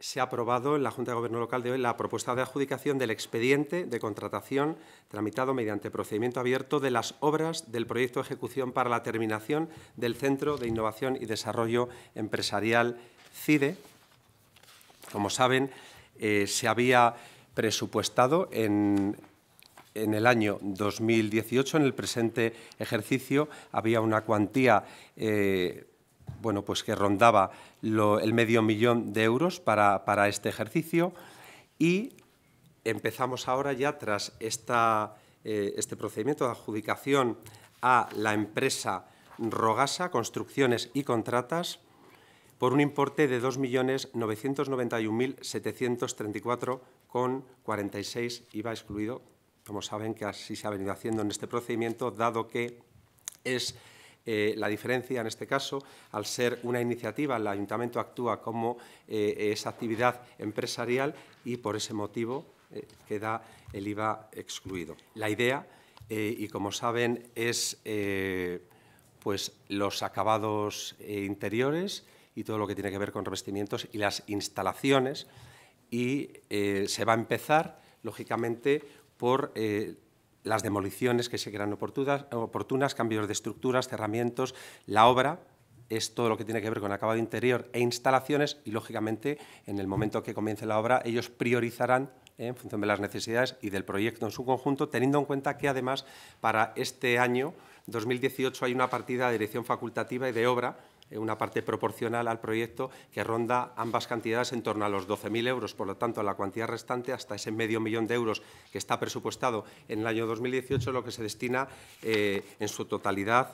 se ha aprobado en la Junta de Gobierno Local de hoy la propuesta de adjudicación del expediente de contratación tramitado mediante procedimiento abierto de las obras del proyecto de ejecución para la terminación del Centro de Innovación y Desarrollo Empresarial CIDE. Como saben, eh, se había presupuestado en, el año 2018, en el presente ejercicio, había una cuantía eh, bueno, pues que rondaba el medio millón de euros para, este ejercicio y empezamos ahora ya tras esta, eh, este procedimiento de adjudicación a la empresa Rogasa Construcciones y Contratas por un importe de 2.991.734,46 Iba excluido, como saben que así se ha venido haciendo en este procedimiento, dado que es eh, la diferencia en este caso, al ser una iniciativa, el ayuntamiento actúa como eh, esa actividad empresarial y por ese motivo eh, queda el IVA excluido. La idea, y como saben, es pues, los acabados interiores y todo lo que tiene que ver con revestimientos y las instalaciones y se va a empezar, lógicamente, por las demoliciones que se crean oportunas, cambios de estructuras, cerramientos, la obra es todo lo que tiene que ver con acabado interior e instalaciones y, lógicamente, en el momento que comience la obra, ellos priorizarán ¿eh? en función de las necesidades y del proyecto en su conjunto, teniendo en cuenta que, además, para este año 2018 hay una partida de dirección facultativa y de obra eh, una parte proporcional al proyecto que ronda ambas cantidades en torno a los 12.000 euros. Por lo tanto, la cuantía restante, hasta ese medio millón de euros que está presupuestado en el año 2018, lo que se destina eh, en su totalidad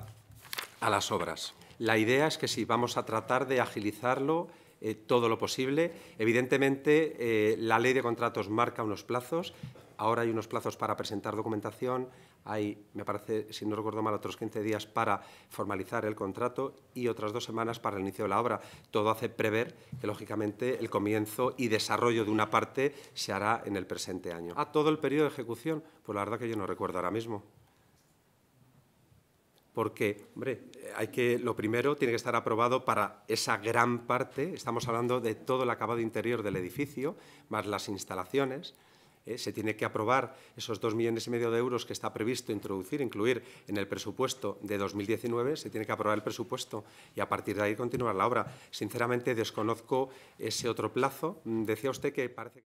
a las obras. La idea es que si vamos a tratar de agilizarlo eh, todo lo posible. Evidentemente, eh, la ley de contratos marca unos plazos. Ahora hay unos plazos para presentar documentación, hay, me parece, si no recuerdo mal, otros 15 días para formalizar el contrato y otras dos semanas para el inicio de la obra. Todo hace prever que, lógicamente, el comienzo y desarrollo de una parte se hará en el presente año. ¿A todo el periodo de ejecución? Pues la verdad que yo no recuerdo ahora mismo porque, hombre, eh, hay que, lo primero tiene que estar aprobado para esa gran parte, estamos hablando de todo el acabado interior del edificio, más las instalaciones, eh, se tiene que aprobar esos dos millones y medio de euros que está previsto introducir, incluir en el presupuesto de 2019, se tiene que aprobar el presupuesto y a partir de ahí continuar la obra. Sinceramente desconozco ese otro plazo. Mm, decía usted que parece